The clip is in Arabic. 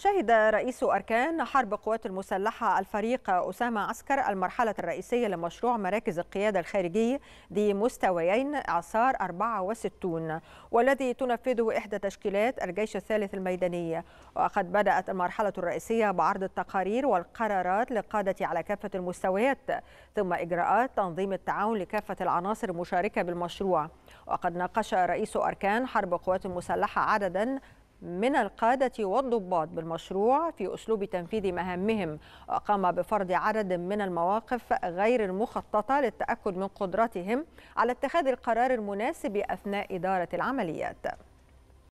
شهد رئيس أركان حرب القوات المسلحة الفريق أسامة عسكر المرحلة الرئيسية لمشروع مراكز القيادة الخارجي ذي مستويين إعصار 64 والذي تنفذه إحدى تشكيلات الجيش الثالث الميداني وقد بدأت المرحلة الرئيسية بعرض التقارير والقرارات للقادة على كافة المستويات ثم إجراءات تنظيم التعاون لكافة العناصر المشاركة بالمشروع وقد ناقش رئيس أركان حرب القوات المسلحة عددا من القادة والضباط بالمشروع في أسلوب تنفيذ مهامهم وقام بفرض عدد من المواقف غير المخططة للتأكد من قدرتهم على اتخاذ القرار المناسب أثناء إدارة العمليات